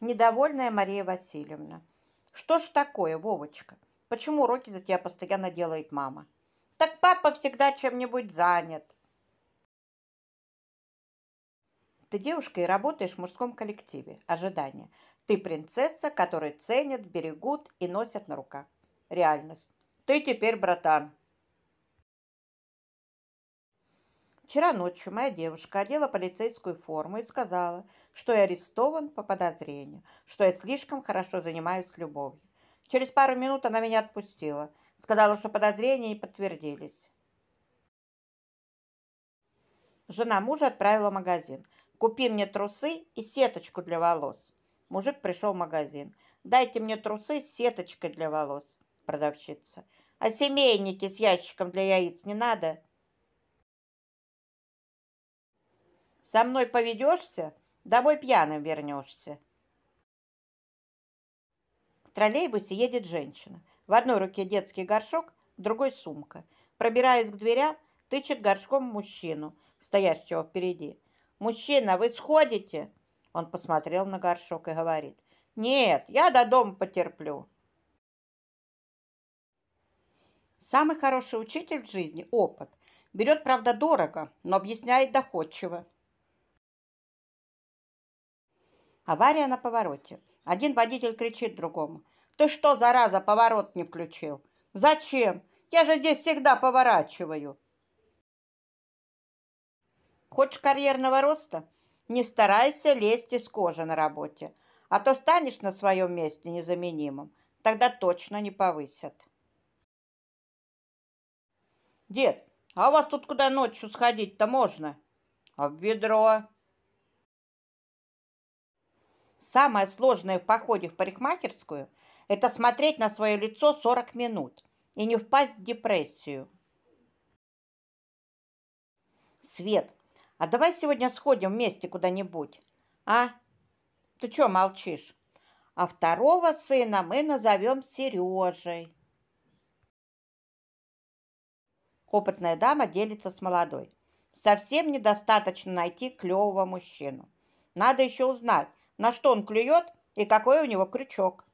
недовольная Мария Васильевна. «Что ж такое, Вовочка? Почему уроки за тебя постоянно делает мама?» «Так папа всегда чем-нибудь занят». Ты девушка и работаешь в мужском коллективе. Ожидание. Ты принцесса, которую ценят, берегут и носят на руках. Реальность. Ты теперь братан, Вчера ночью моя девушка одела полицейскую форму и сказала, что я арестован по подозрению, что я слишком хорошо занимаюсь любовью. Через пару минут она меня отпустила, сказала, что подозрения не подтвердились. Жена мужа отправила в магазин. «Купи мне трусы и сеточку для волос». Мужик пришел в магазин. «Дайте мне трусы с сеточкой для волос», продавщица. «А семейники с ящиком для яиц не надо?» Со мной поведешься, домой пьяным вернешься. В троллейбусе едет женщина. В одной руке детский горшок, в другой сумка. Пробираясь к дверям, тычет горшком мужчину, стоящего впереди. «Мужчина, вы сходите?» Он посмотрел на горшок и говорит. «Нет, я до дома потерплю». Самый хороший учитель в жизни – опыт. Берет, правда, дорого, но объясняет доходчиво. Авария на повороте. Один водитель кричит другому. «Ты что, зараза, поворот не включил?» «Зачем? Я же здесь всегда поворачиваю!» Хочешь карьерного роста? Не старайся лезть из кожи на работе, а то станешь на своем месте незаменимым. Тогда точно не повысят. Дед, а у вас тут куда ночью сходить-то можно? А в бедро? Самое сложное в походе в парикмахерскую – это смотреть на свое лицо 40 минут и не впасть в депрессию. Свет, а давай сегодня сходим вместе куда-нибудь, а? Ты чё молчишь? А второго сына мы назовем Сережей. Опытная дама делится с молодой. Совсем недостаточно найти клевого мужчину. Надо еще узнать, на что он клюет и какой у него крючок.